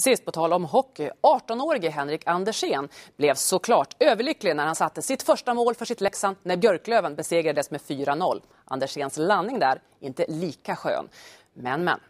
sist, på tal om hockey. 18-årige Henrik Andersén blev såklart överlycklig när han satte sitt första mål för sitt Leksand när Björklöven besegrades med 4-0. Anderséns landning där, inte lika skön. Men, men.